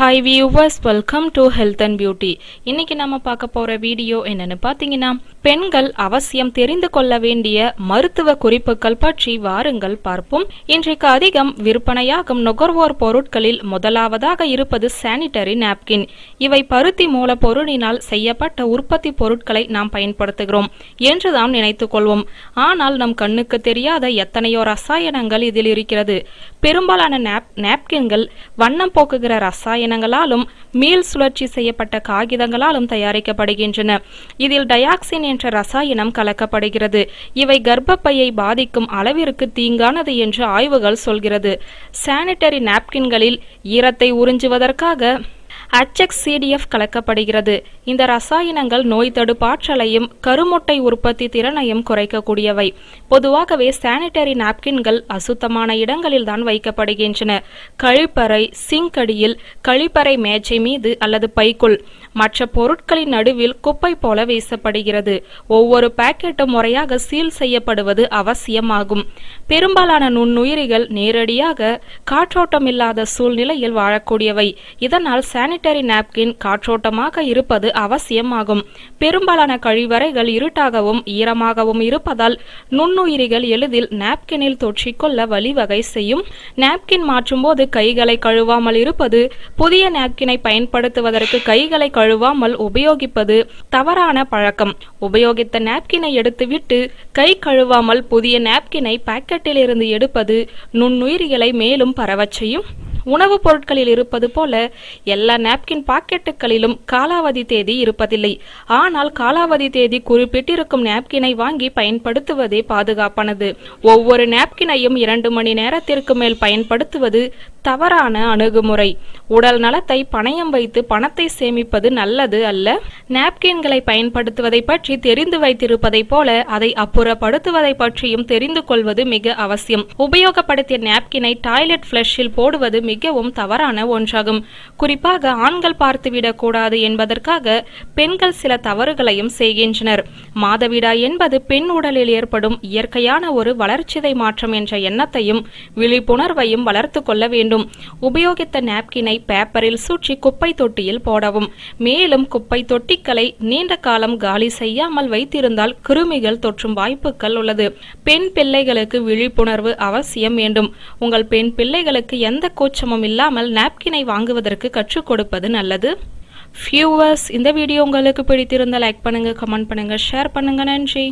hi viewers welcome to health and beauty இன்னைக்கு நம்ம பார்க்க போற வீடியோ என்னன்னு பார்த்தீங்கன்னா பெண்கள் அவசியம் தெரிந்து கொள்ள வேண்டிய மருத்துவ குறிப்புகள் பற்றி வாருங்கள் பார்ப்போம் இன்றைக்கு அதிகம் விற்பனையாகும் நுகர்வோர் பொருட்களில் முதலாவதாக இருப்பது சானிட்டரி நாப்கின் இவை பருத்தி மூலப்பொருளினால் செய்யப்பட்ட உற்பத்தி பொருட்களை நாம் பயன்படுத்துகிறோம் என்றுதான் நினைத்துக் கொள்வோம் ஆனால் நம் கண்ணுக்கு தெரியாத எத்தனையோ ரசாயனங்கள் இதில் இருக்கிறது பெரும்பாலான நாப்கின்கள் வண்ணம் போக்குகிற ரசாயன ரசாயனங்களாலும் மீள் சுழற்சி செய்யப்பட்ட காகிதங்களாலும் தயாரிக்கப்படுகின்றன இதில் டயாக்சின் என்ற ரசாயனம் கலக்கப்படுகிறது இவை கர்ப்பப்பையை பாதிக்கும் அளவிற்கு தீங்கானது என்று ஆய்வுகள் சொல்கிறது சானிட்டரி நாப்கின்களில் ஈரத்தை உறிஞ்சுவதற்காக அச்சக் சிடிஎஃப் கலக்கப்படுகிறது இந்த ரசாயனங்கள் நோய் தடுப்பாற்றலையும் கருமுட்டை உற்பத்தி திறனையும் குறைக்கக்கூடியவை பொதுவாகவே சானிட்டரி நாப்கின்கள் அசுத்தமான இடங்களில் தான் வைக்கப்படுகின்றன கழிப்பறை சிங்கடியில் கழிப்பறை மேஜை மீது அல்லது பைக்குள் மற்ற பொருட்களின் நடுவில் குப்பை போல வீசப்படுகிறது ஒவ்வொரு பாக்கெட்டும் முறையாக சீல் செய்யப்படுவது அவசியமாகும் பெரும்பாலான நுண்ணுயிரிகள் நேரடியாக காற்றோட்டம் இல்லாத சூழ்நிலையில் வாழக்கூடியவை இதனால் சானிட்டரி சானிட்டரி நாப்கின் காற்றோட்டமாக இருப்பது அவசியமாகும் பெரும்பாலான கழிவறைகள் இருட்டாகவும் ஈரமாகவும் இருப்பதால் நுண்ணுயிரிகள் எளிதில் நாப்கினில் தொற்றிக்கொள்ள வழிவகை செய்யும் நாப்கின் மாற்றும்போது கைகளை கழுவாமல் இருப்பது புதிய நாப்கினை பயன்படுத்துவதற்கு கைகளை கழுவாமல் உபயோகிப்பது தவறான பழக்கம் உபயோகித்த நாப்கினை எடுத்துவிட்டு கை கழுவாமல் புதிய நாப்கினை பாக்கெட்டிலிருந்து எடுப்பது நுண்ணுயிரிகளை மேலும் பரவச் செய்யும் உணவுப் பொருட்களில் இருப்பது போல எல்லா நாப்கின் பாக்கெட்டுகளிலும் காலாவதி தேதி இருப்பதில்லை ஆனால் காலாவதி தேதி குறிப்பிட்டிருக்கும் நாப்கினை வாங்கி பயன்படுத்துவதே பாதுகாப்பானது ஒவ்வொரு நாப்கினையும் இரண்டு மணி நேரத்திற்கு மேல் பயன்படுத்துவது தவறான அணுகுமுறை உடல் நலத்தை பணயம் வைத்து பணத்தை சேமிப்பது நல்லது அல்ல நாப்கின்களை பயன்படுத்துவதை பற்றி தெரிந்து வைத்திருப்பதை போல அதை அப்புறப்படுத்துவதை பற்றியும் தெரிந்து கொள்வது மிக அவசியம் உபயோகப்படுத்திய நாப்கினை டாய்லெட் பிளஷில் போடுவது மிக மிகவும் தவறான ஒன்றாகும் குறிப்பாக ஆண்கள் கூடாது என்பதற்காக பெண்கள் சில தவறுகளையும் செய்கின்றனர் மாதவிடா என்பது பெண் உடலில் ஏற்படும் இயற்கையான ஒரு வளர்ச்சிதை மாற்றம் என்ற எண்ணத்தையும் விழிப்புணர்வையும் வளர்த்து கொள்ள வேண்டும் உபயோகித்த நாப்கினை பேப்பரில் சூற்றி குப்பை தொட்டியில் போடவும் மேலும் குப்பை தொட்டிகளை நீண்ட காலம் காலி செய்யாமல் வைத்திருந்தால் கிருமிகள் தொற்றும் வாய்ப்புகள் உள்ளது பெண் பிள்ளைகளுக்கு விழிப்புணர்வு அவசியம் வேண்டும் உங்கள் பெண் பிள்ளைகளுக்கு எந்த கொச்ச பாரபட்சமும் இல்லாமல் நாப்கினை வாங்குவதற்கு கற்றுக் கொடுப்பது நல்லது ஃபியூவர்ஸ் இந்த வீடியோ உங்களுக்கு பிடித்திருந்தால் லைக் பண்ணுங்கள் கமெண்ட் பண்ணுங்கள் ஷேர் பண்ணுங்கள் நன்றி